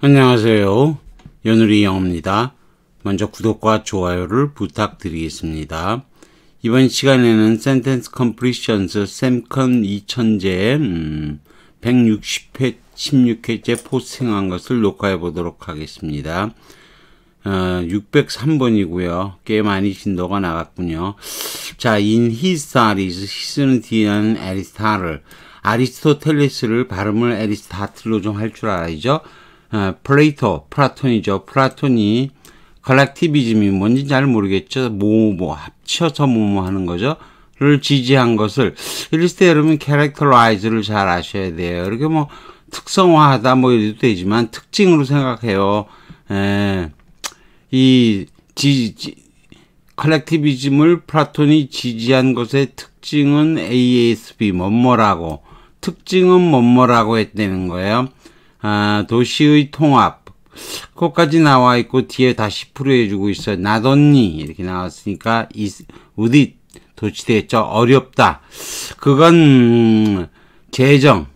안녕하세요. 연우리 영어입니다. 먼저 구독과 좋아요를 부탁드리겠습니다. 이번 시간에는 센텐스 컴플리션스 샘컨 2000제 음, 160회 16회째 포스팅한 것을 녹화해 보도록 하겠습니다. 603번이고요. 어, 꽤 많이 진도가 나갔군요. 자, in his studies, his는 뒤에는 에리스타를 아리스토텔레스를 발음을 에리스타틀로 좀 할 줄 알아야죠. 어, 플레이토, 플라톤이죠. 플라톤이 컬렉티비즘이 뭔지 잘 모르겠죠. 뭐, 뭐, 합쳐서 뭐, 뭐 하는 거죠. 를 지지한 것을, 이럴 때 여러분 캐릭터라이즈를 잘 아셔야 돼요. 이렇게 뭐, 특성화하다 뭐 이래도 되지만, 특징으로 생각해요. 에, 예. 이, 지, 지, 컬렉티비즘을 플라톤이 지지한 것의 특징은 ASB, 뭐뭐라고, 특징은 뭐뭐라고 했다는 거예요. 아, 도시의 통합. 그것까지 나와 있고 뒤에 다시 풀어해주고 있어요. 나더니 이렇게 나왔으니까 이 우리 도시대죠 어렵다. 그건 음, 재정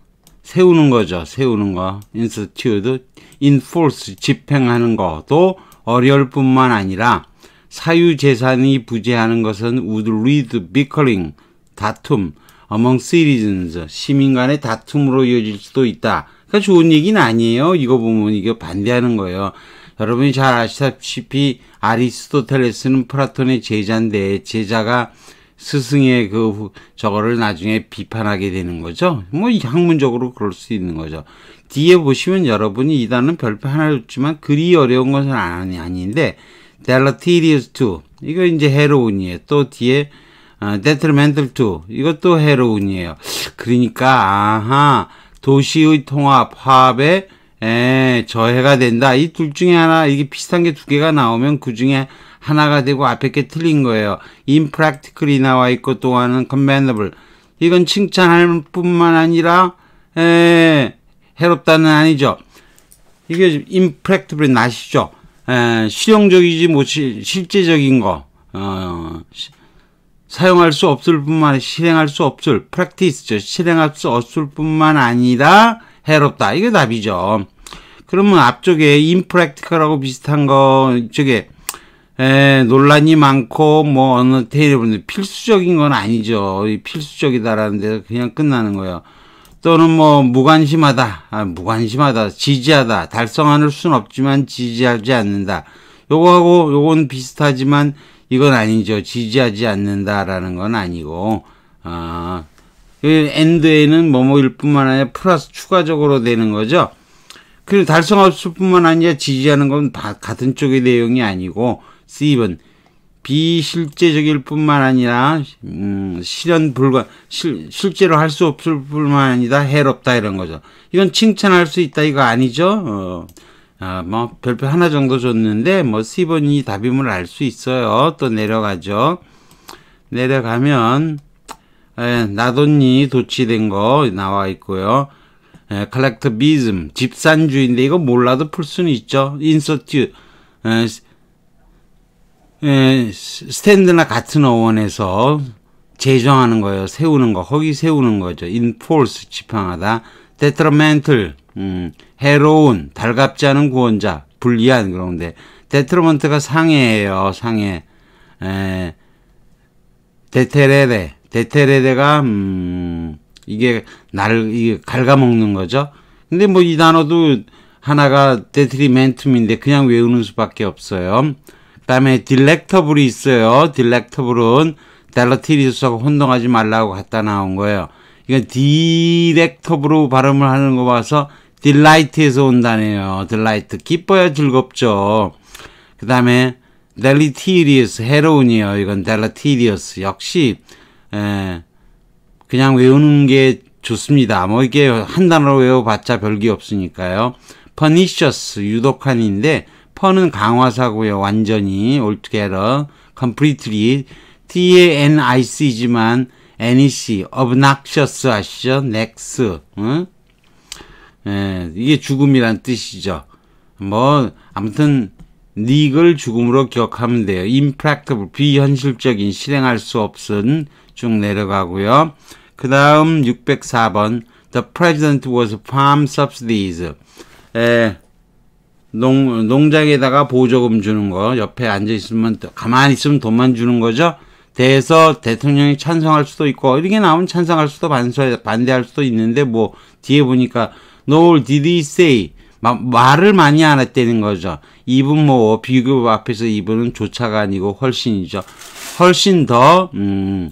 세우는 거죠. 세우는 거. 인스튜드 인포스 집행하는 것도 어려울 뿐만 아니라 사유 재산이 부재하는 것은 would lead bickering 다툼 among citizens 시민 간의 다툼으로 이어질 수도 있다. 그러니까 좋은 얘기는 아니에요. 이거 보면 이게 반대하는 거예요. 여러분이 잘 아시다시피 아리스토텔레스는 플라톤의 제자인데 제자가 스승의 그 저거를 나중에 비판하게 되는 거죠. 뭐 학문적으로 그럴 수 있는 거죠. 뒤에 보시면 여러분이 이단어는 별표 하나 줬지만 그리 어려운 것은 아니, 아닌데 deleterious to 이거 이제 헤로운이에요. 또 뒤에 어, detrimental to 이것도 헤로운이에요. 그러니까 아하 도시의 통합, 화합에 에, 저해가 된다. 이 둘 중에 하나, 이게 비슷한 게 두 개가 나오면 그 중에 하나가 되고 앞에 게 틀린 거예요. i m p r a c t i c a l l 나와 있고 또한은 commendable. 이건 칭찬할 뿐만 아니라, 에, 해롭다는 아니죠. 이게 impractically 낫죠 에, 실용적이지 못, 시, 실제적인 거. 어, 시, 사용할 수 없을 뿐만 실행할 수 없을 practice죠. 실행할 수 없을 뿐만 아니라 해롭다. 이게 답이죠. 그러면 앞쪽에 impractical하고 비슷한 거 이쪽에 에, 논란이 많고 뭐 어느 테이블 필수적인 건 아니죠. 필수적이다라는 데서 그냥 끝나는 거예요. 또는 뭐 무관심하다, 아, 무관심하다, 지지하다, 달성할 수는 없지만 지지하지 않는다. 요거하고 요건 비슷하지만 이건 아니죠. 지지하지 않는다라는 건 아니고 어, 그 엔드에는 뭐뭐일 뿐만 아니라 플러스 추가적으로 되는 거죠. 그리고 달성함수 뿐만 아니라 지지하는 건 다 같은 쪽의 내용이 아니고 C번 비실제적일 뿐만 아니라 음, 실현 불가 실, 실제로 할 수 없을 뿐만 아니라 해롭다 이런 거죠. 이건 칭찬할 수 있다 이거 아니죠. 어. 아, 뭐 별표 하나 정도 줬는데 뭐 10원이 답임을 알 수 있어요. 또 내려가죠. 내려가면 에, 예, 나돈이 도치된 거 나와 있고요. 에, 예, 컬렉터비즘 집산주의인데 이거 몰라도 풀 수는 있죠. 인서트 예, 스탠드나 같은 어원에서 제정하는 거예요. 세우는 거허기 세우는 거죠. 인폴스 지팡하다. 데트러멘틀 음, 해로운, 달갑지 않은 구원자, 불리한 그런데 데트로먼트가 상해예요. 상해. 에, 데테레레. 데테레레가 음, 이게 날 이게 갉아먹는 거죠. 근데 뭐 이 단어도 하나가 데트리멘트인데 그냥 외우는 수밖에 없어요. 그다음에 딜렉터블이 있어요. 딜렉터블은 델러티리스하고 혼동하지 말라고 갖다 나온 거예요. 이건 디렉터블로 발음을 하는 거 봐서 딜라이트에서 온다네요. 딜라이트. 기뻐요 즐겁죠. 그 다음에 델리티리어스 헤로운이요. 이건 델라티리어스 역시 에, 그냥 외우는 게 좋습니다. 뭐 이게 한 단어로 외워봤자 별게 없으니까요. pernicious 유독한인데 펀은 강화사고요. 완전히 altogether completely t a n i c지만 n e c obnoxious 아시죠? nex 응? 예, 이게 죽음이란 뜻이죠. 뭐 아무튼 닉을 죽음으로 기억하면 돼요. impractical 비현실적인 실행할 수 없은 쭉 내려가고요. 그 다음 604번 The president was farm subsidies. 에, 예, 농, 농장에다가 보조금 주는 거 옆에 앉아 있으면 가만히 있으면 돈만 주는 거죠. 대해서 대통령이 찬성할 수도 있고 이렇게 나오면 찬성할 수도 반대, 반대할 수도 있는데 뭐 뒤에 보니까 nor did he say. 마, 말을 많이 안 했다는 거죠. 이분 뭐 비교 앞에서 이분은 조차가 아니고 훨씬이죠. 훨씬 더 음,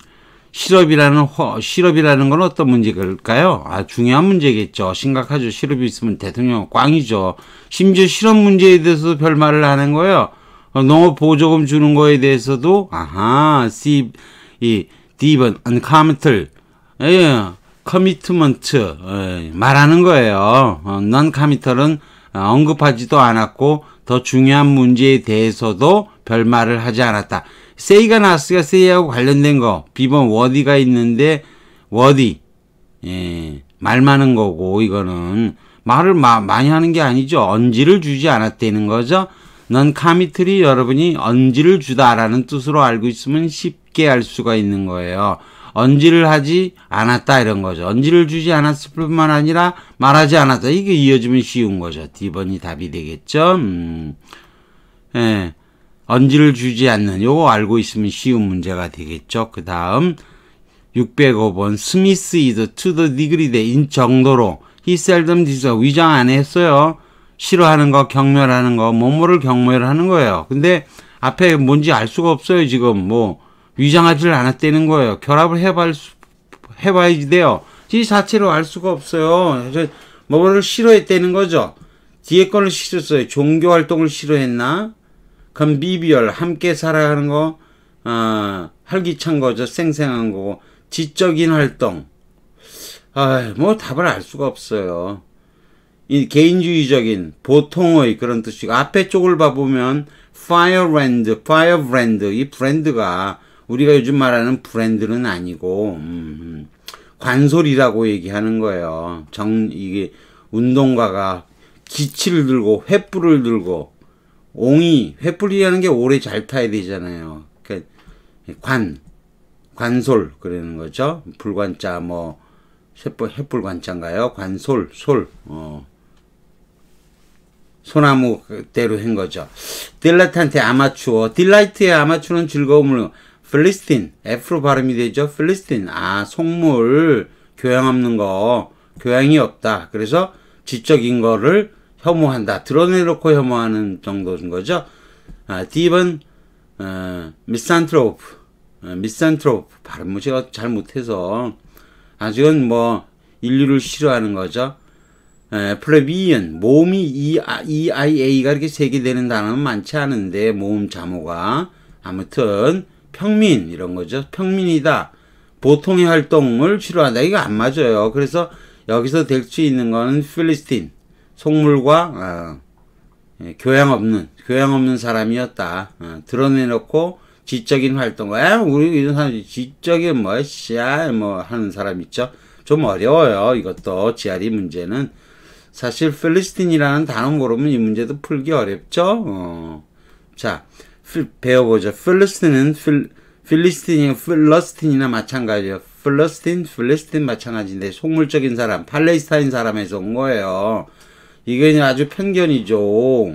실업이라는 허, 실업이라는 건 어떤 문제일까요? 아 중요한 문제겠죠. 심각하죠. 실업이 있으면 대통령 꽝이죠. 심지어 실업 문제에 대해서 도 별말을 하는 거예요. 어, 농업 보조금 주는 거에 대해서도 아하 C 이 D번 언카멘틀 예. 커미트먼트 예, 말하는 거예요. 넌 어, 카미털은 어, 언급하지도 않았고 더 중요한 문제에 대해서도 별 말을 하지 않았다. 세이가 나스가 세이하고 관련된 거 비번 워디가 있는데 워디 예, 말 많은 거고 이거는 말을 마, 많이 하는 게 아니죠. 언지를 주지 않았다는 거죠. 넌 카미틀이 여러분이 언지를 주다라는 뜻으로 알고 있으면 쉽게 알 수가 있는 거예요. 언지를 하지 않았다 이런 거죠. 언지를 주지 않았을 뿐만 아니라 말하지 않았다. 이게 이어지면 쉬운 거죠. D번이 답이 되겠죠. 음. 예. 언지를 주지 않는 요거 알고 있으면 쉬운 문제가 되겠죠. 그 다음 605번 스미스 이드 투더 디그리데 인 정도로 히셀덤 디서 위장 안 했어요. 싫어하는 거, 경멸하는 거, 뭐뭐를 경멸하는 거예요. 근데 앞에 뭔지 알 수가 없어요. 지금 뭐 위장하지를 않았다는 거예요. 결합을 해봐, 해봐야지 돼요. 이 자체로 알 수가 없어요. 뭐를 싫어했다는 거죠. 뒤에 거를 싫었어요. 종교 활동을 싫어했나? 그럼 미비열, 함께 살아가는 거, 어, 활기찬 거죠. 생생한 거고. 지적인 활동. 아, 뭐 답을 알 수가 없어요. 이 개인주의적인 보통의 그런 뜻이고 앞에 쪽을 봐보면 firebrand, firebrand 이 브랜드가 우리가 요즘 말하는 브랜드는 아니고 음, 음, 관솔이라고 얘기하는 거예요. 정 이게 운동가가 기치를 들고 횃불을 들고 옹이 횃불이라는 게 오래 잘 타야 되잖아요. 그러니까 관 관솔 그러는 거죠. 불관자 뭐 횃불 횃불 관자인가요? 관솔 솔 어. 소나무대로 한 거죠. 딜라트한테 아마추어, 딜라이트의 아마추어는 즐거움을 필리스틴 F로 발음이 되죠. 필리스틴 아 속물 교양 없는 거 교양이 없다. 그래서 지적인 거를 혐오한다. 드러내놓고 혐오하는 정도인 거죠. 아, D번 어, 미산트로프 어, 미산트로프 발음을 제가 잘 못해서 아직은 뭐 인류를 싫어하는 거죠. 플레비언 모음이 EIA가 e 이렇게 세개 되는 단어는 많지 않은데 모음 자모가 아무튼 평민 이런 거죠. 평민이다. 보통의 활동을 치료한다. 이거 안 맞아요. 그래서 여기서 될 수 있는 거는 필리스틴 속물과 어, 예, 교양 없는 교양 없는 사람이었다. 어, 드러내놓고 지적인 활동 에, 아, 우리 이런 사람 지적인 뭐야뭐 하는 사람 있죠. 좀 어려워요. 이것도 지아리 문제는 사실 필리스틴이라는 단어 모르면 이 문제도 풀기 어렵죠. 어. 자, 배워보죠. 필리스틴은 필, 필리스틴이 필러스틴이나 마찬가지예요. 필러스틴, 필리스틴 마찬가지인데 속물적인 사람, 팔레스타인 사람에서 온 거예요. 이건 아주 편견이죠.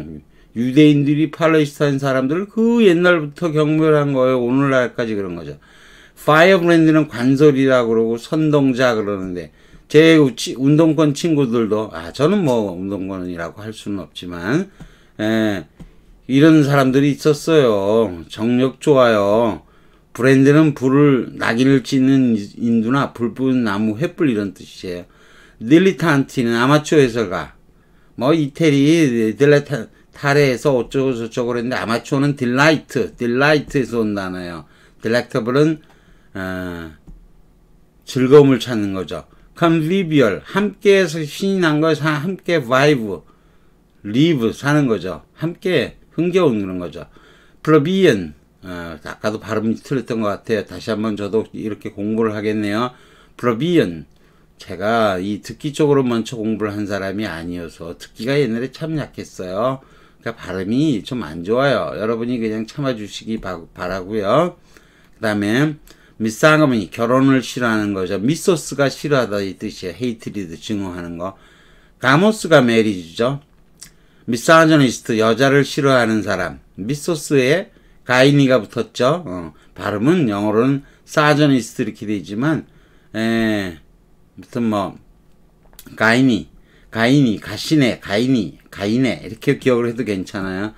유대인들이 팔레스타인 사람들을 그 옛날부터 경멸한 거예요. 오늘날까지 그런 거죠. 파이어브랜드는 관설이라고 그러고 선동자 그러는데 제 우치, 운동권 친구들도 아 저는 뭐 운동권이라고 할 수는 없지만 에, 예, 이런 사람들이 있었어요. 정력 좋아요. 브랜드는 불을 낙인을 찍는 인두나 불뿐 나무 횃불 이런 뜻이에요. 닐리탄티는 아마추어 해설가. 뭐 이태리 딜레타 타레에서 어쩌고 저쩌고 그랬는데 아마추어는 딜라이트, 딜라이트에서 온 단어예요. 딜렉터블은 어, 즐거움을 찾는 거죠. c o 비얼 함께해서 신이 난 거에서 함께 v 이브 리브 사는 거죠. 함께 흥겨운 그런 거죠. 플러비엔 어, 아까도 발음이 틀렸던 것 같아요. 다시 한번 저도 이렇게 공부를 하겠네요. 플러비엔 제가 이 듣기 쪽으로 먼저 공부를 한 사람이 아니어서 듣기가 옛날에 참 약했어요. 그러니까 발음이 좀 안 좋아요. 여러분이 그냥 참아주시기 바라고요. 그 다음에 미쌍어머니 결혼을 싫어하는 거죠. 미소스가 싫어하다 이 뜻이에요. 헤이트리드 증오하는 거. 가모스가 메리즈죠. 미사저니스트 여자를 싫어하는 사람 미소스에 가이니가 붙었죠. 어, 발음은 영어로는 사저니스트 이렇게 되지만 에, 무슨뭐가이니가이니 가시네 가이니가이네 이렇게 기억을 해도 괜찮아요.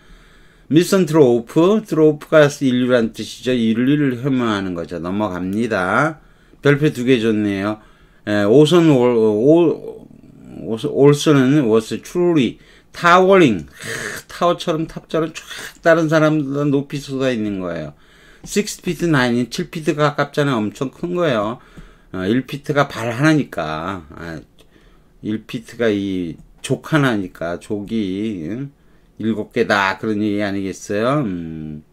밀선 트로프 트로프가 인류란 뜻이죠. 인류를 혐오하는 거죠. 넘어갑니다. 별표 두 개 줬네요. 에, 오선 올, 올, 올슨은 was truly 타워링 타워처럼 탑자로 쫙 다른 사람들다 높이 쏟아 있는 거예요 6피트 9인 7피트가 가깝잖아요 엄청 큰 거예요 1피트가 어, 발 하나니까 1피트가 아, 이족 하나니까 조기 일곱 개다 그런 얘기 아니겠어요 음.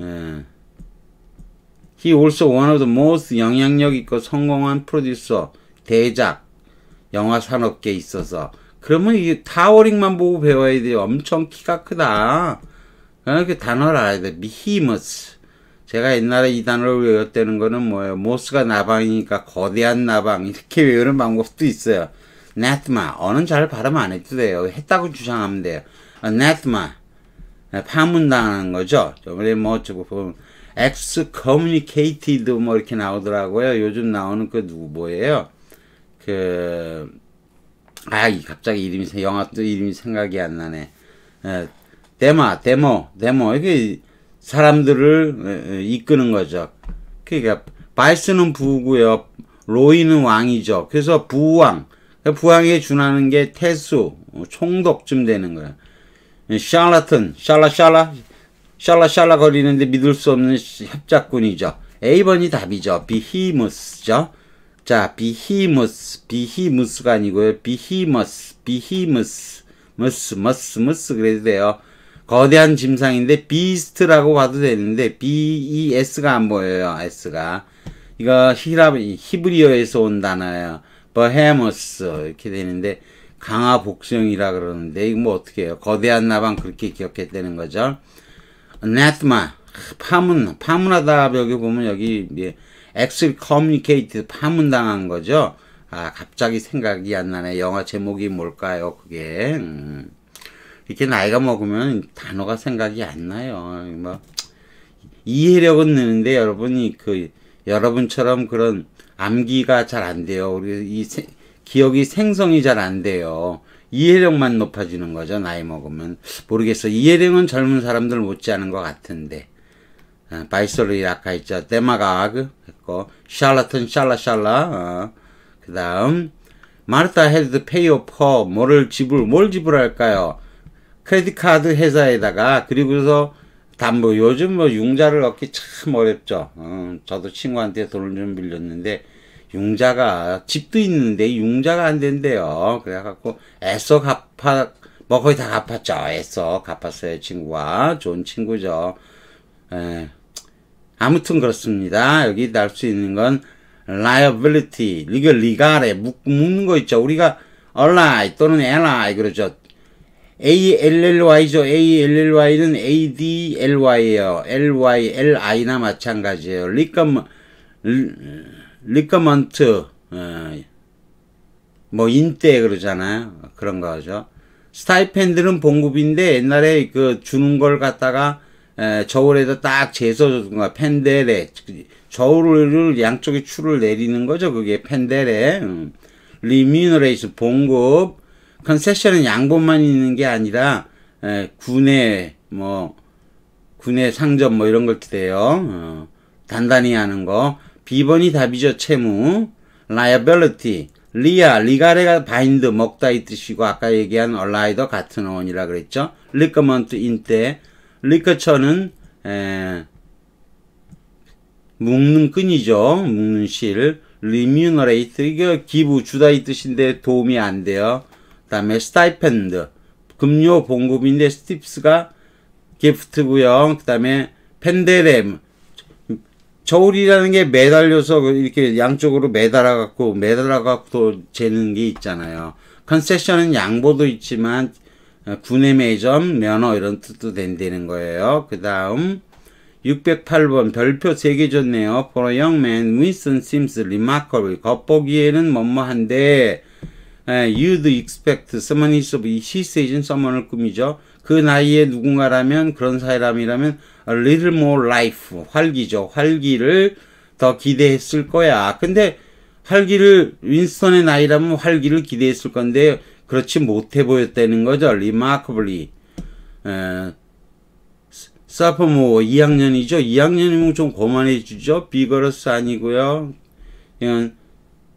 예. He also one of the most 영향력 있고 성공한 프로듀서 대작 영화 산업계에 있어서 그러면 이 타워링만 보고 배워야 돼요. 엄청 키가 크다. 어, 그 단어를 알아야 돼. 미히머스. 제가 옛날에 이 단어를 외웠다는 거는 뭐예요? 모스가 나방이니까 거대한 나방. 이렇게 외우는 방법도 있어요. 네트마. 어는 잘 발음 안 해도 돼요. 했다고 주장하면 돼요. 네트마. 파문당하는 거죠. 저번에 뭐, 저거 뭐 보면, excommunicated 뭐 이렇게 나오더라고요. 요즘 나오는 그 누구 뭐예요? 그, 아, 이 갑자기 이름이 영화 이름이 생각이 안 나네. 데마, 데모, 데모 이게 사람들을 이끄는 거죠. 그러니까 바이스는 부고요, 로이는 왕이죠. 그래서 부왕, 그러니까 부왕에 준하는 게 태수, 어, 총독쯤 되는 거야. 샬라튼, 샬라샬라, 샬라샬라 거리는데 믿을 수 없는 협작군이죠. A번이 답이죠. 비히무스죠. 자, 비히머스, 비히머스가 아니고요. 비히머스, 비히머스, 머스, 머스, 머스 그래도 돼요. 거대한 짐상인데 비스트라고 봐도 되는데 BES가 안 보여요. S가. 이거 히브리어에서온 단어예요. 버헤머스 이렇게 되는데 강화 복수형이라 그러는데 이거 뭐 어떻게 해요? 거대한 나방 그렇게 기억했다는 거죠. 네트마 파문 파문하다 여기 보면 여기 예, 엑스커뮤니케이트 파문당한 거죠. 아 갑자기 생각이 안 나네. 영화 제목이 뭘까요? 그게 음. 이렇게 나이가 먹으면 단어가 생각이 안 나요. 뭐 이해력은 느는데 여러분이 그 여러분처럼 그런 암기가 잘 안 돼요. 우리 이 세, 기억이 생성이 잘 안 돼요. 이해력만 높아지는 거죠. 나이 먹으면 모르겠어. 이해력은 젊은 사람들 못지않은 것 같은데. 어, 바이솔리 아까 있죠. 데마가그 했고 샬라튼 샬라샬라 어, 그 다음 마르타 헤드 페이오 퍼 뭐를 지불 뭘 지불할까요? 크레딧 카드 회사에다가 그리고서 담보 요즘 뭐 융자를 얻기 참 어렵죠. 어, 저도 친구한테 돈을 좀 빌렸는데 융자가 집도 있는데 융자가 안 된대요. 그래갖고 애써 갚아 뭐 거의 다 갚았죠. 애써 갚았어요 친구가 좋은 친구죠. 에, 예. 아무튼 그렇습니다. 여기 날 수 있는 건 liability, 이거 리갈에 묶는 거 있죠. 우리가 a l l i 또는 ally 그러죠. ALLY죠. ALLY는 ADLY예요. LY, LI나 마찬가지예요. 리커먼트 어, 뭐 인대 그러잖아요. 그런 거죠. 스타이펜드는 봉급인데 옛날에 그 주는 걸 갖다가 저울에다 딱 재서 준 거야. 펜델에. 그 저울을 양쪽에 추를 내리는 거죠. 그게 펜데레 음. 리뮤너레이션 봉급. 컨세션은 양보만 있는 게 아니라 에, 군의 뭐 군의 상점 뭐 이런 걸 드려요. 어, 단단히 하는 거. 비번이 답이죠. 채무. 라이 a b i 티 리아, 리가레가 바인드, 먹다 이 뜻이고, 아까 얘기한 얼라이더 e 같은 어원이라 그랬죠. 리커먼트 인때, 리커처는 에, 묶는 끈이죠. 묶는 실. 리뮤너레이트 이게 기부 주다 이 뜻인데 도움이 안 돼요. 그다음에 스타이펜드 급료 봉급인데 스티프스가 기프트고요. 그다음에 펜데렘 저울이라는 게 매달려서 그 이렇게 양쪽으로 매달아 갖고 매달아 갖고 재는 게 있잖아요. 컨세션은 양보도 있지만 어, 군의 매점, 면허 이런 뜻도 된다는 거예요. 그 다음 608번 별표 3개 줬네요. For a young man, Winston seems remarkable. 겉보기에는 뭐뭐한데 You'd expect someone is of his age, someone을 꾸미죠. 그 나이에 누군가라면 그런 사람이라면 a little more life, 활기죠. 활기를 더 기대했을 거야. 근데 활기를 윈스턴의 나이라면 활기를 기대했을 건데 그렇지 못해 보였다는 거죠. remarkably. 사포모 2학년이죠. 2학년이면 좀 고만해지죠. 비거러스 아니고요. 이건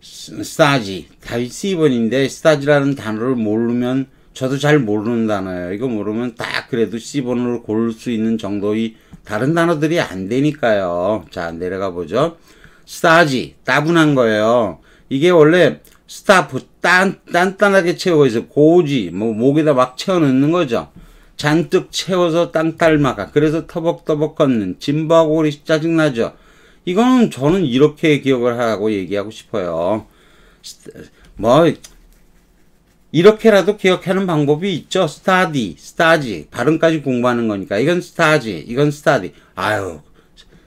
스타지. 다시 2번인데 스타지라는 단어를 모르면 저도 잘 모르는 단어예요. 이거 모르면 딱 그래도 C번으로 고를 수 있는 정도의 다른 단어들이 안 되니까요. 자, 내려가 보죠. 스타지, 따분한 거예요. 이게 원래 스타프 딴, 딴단하게 채워서 고지, 뭐, 목에다 막 채워 넣는 거죠. 잔뜩 채워서 땅딸마가 그래서 터벅터벅 걷는 짐바고리 짜증나죠. 이거는 저는 이렇게 기억을 하고 얘기하고 싶어요. 뭐 이렇게라도 기억하는 방법이 있죠. 스타디, 스타지 발음까지 공부하는 거니까 이건 스타지, 이건 스타디. 아유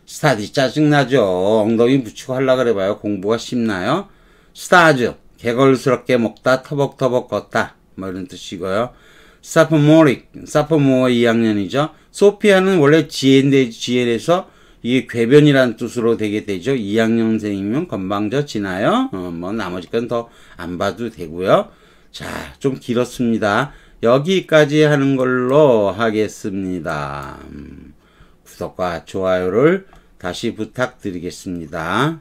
스타디 짜증나죠. 엉덩이 붙이고 하려 그래봐요. 공부가 쉽나요? 스타즈 개걸스럽게 먹다 터벅터벅 걷다 뭐 이런 뜻이고요. 사포모릭, 사포모어 2학년이죠. 소피아는 원래 GN, GL에서 이게 궤변이라는 뜻으로 되게 되죠. 2학년생이면 건방져 지나요. 어, 뭐 나머지 건 더 안 봐도 되고요. 자, 좀 길었습니다. 여기까지 하는 걸로 하겠습니다. 음, 구독과 좋아요를 다시 부탁드리겠습니다.